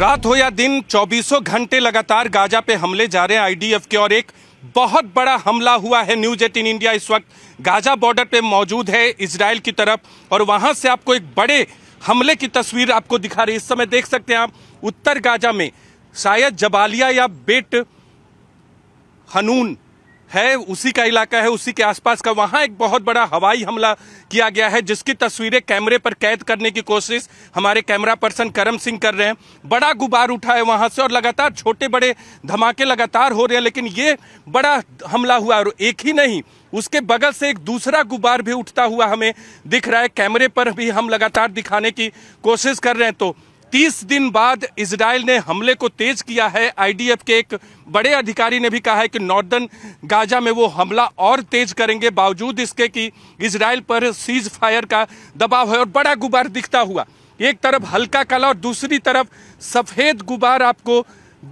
रात हो या दिन चौबीसों घंटे लगातार गाजा पे हमले जा रहे हैं आईडीएफ के और एक बहुत बड़ा हमला हुआ है न्यूज एटीन इंडिया इस वक्त गाजा बॉर्डर पे मौजूद है इसराइल की तरफ और वहां से आपको एक बड़े हमले की तस्वीर आपको दिखा रही है इस समय देख सकते हैं आप उत्तर गाजा में शायद जबालिया या बेट हनून है उसी का इलाका है उसी के आसपास का वहां एक बहुत बड़ा हवाई हमला किया गया है जिसकी तस्वीरें कैमरे पर कैद करने की कोशिश हमारे कैमरा पर्सन करम सिंह कर रहे हैं बड़ा गुबार उठा है वहां से और लगातार छोटे बड़े धमाके लगातार हो रहे हैं लेकिन ये बड़ा हमला हुआ और एक ही नहीं उसके बगल से एक दूसरा गुब्बार भी उठता हुआ हमें दिख रहा है कैमरे पर भी हम लगातार दिखाने की कोशिश कर रहे हैं तो तीस दिन बाद इसराइल ने हमले को तेज किया है आईडीएफ के एक बड़े अधिकारी ने भी कहा है कि नॉर्दर्न गाजा में वो हमला और तेज करेंगे बावजूद इसके कि इसराइल पर सीज फायर का दबाव है और बड़ा गुब्बार दिखता हुआ एक तरफ हल्का काला और दूसरी तरफ सफ़ेद गुब्बार आपको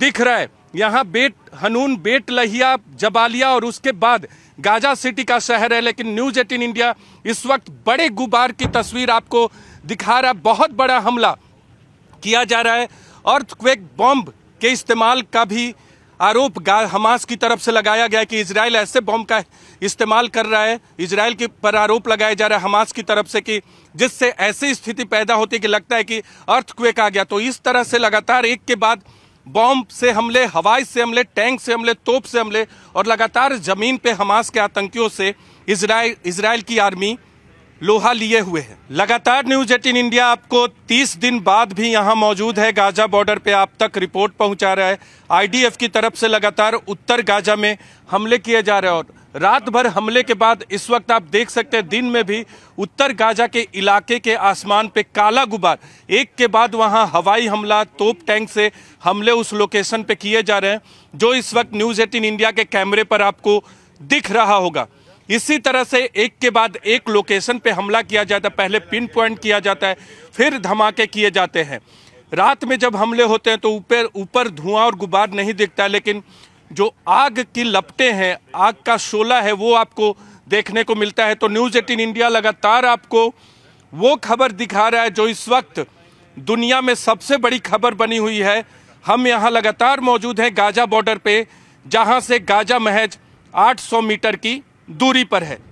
दिख रहा है यहाँ बेट हनून बेट लहिया जबालिया और उसके बाद गाजा सिटी का शहर है लेकिन न्यूज एटीन इंडिया इस वक्त बड़े गुब्बार की तस्वीर आपको दिखा रहा बहुत बड़ा हमला किया जा रहा है अर्थक्वेक बॉम्ब के इस्तेमाल का भी आरोप हमास की तरफ से लगाया गया कि इसराइल ऐसे बॉम्ब का इस्तेमाल कर रहा है इसराइल के पर आरोप लगाया जा रहा है हमास की तरफ से कि जिससे ऐसी स्थिति पैदा होती है कि लगता है कि अर्थक्वेक आ गया तो इस तरह से लगातार एक के बाद बॉम्ब से हमले हवाई से हमले टैंक से हमले तोप से हमले और लगातार जमीन पे हमास के आतंकियों से इसराइल इसराइल की आर्मी लोहा लिए हुए हैं लगातार न्यूज एटीन इंडिया आपको 30 दिन बाद भी यहां मौजूद है गाजा बॉर्डर पे आप तक रिपोर्ट पहुंचा रहा है आईडीएफ की तरफ से लगातार उत्तर गाजा में हमले किए जा रहे हैं और रात भर हमले के बाद इस वक्त आप देख सकते हैं दिन में भी उत्तर गाजा के इलाके के आसमान पे काला गुबार एक के बाद वहां हवाई हमला तोप टैंक से हमले उस लोकेशन पे किए जा रहे हैं जो इस वक्त न्यूज़ एटीन इंडिया के कैमरे पर आपको दिख रहा होगा इसी तरह से एक के बाद एक लोकेशन पे हमला किया जाता है पहले पिन पॉइंट किया जाता है फिर धमाके किए जाते हैं रात में जब हमले होते हैं तो ऊपर ऊपर धुआं और गुब्बार नहीं दिखता लेकिन जो आग की लपटे हैं आग का शोला है वो आपको देखने को मिलता है तो न्यूज़ एटीन इंडिया लगातार आपको वो खबर दिखा रहा है जो इस वक्त दुनिया में सबसे बड़ी खबर बनी हुई है हम यहाँ लगातार मौजूद हैं गाजा बॉर्डर पे जहाँ से गाजा महज 800 मीटर की दूरी पर है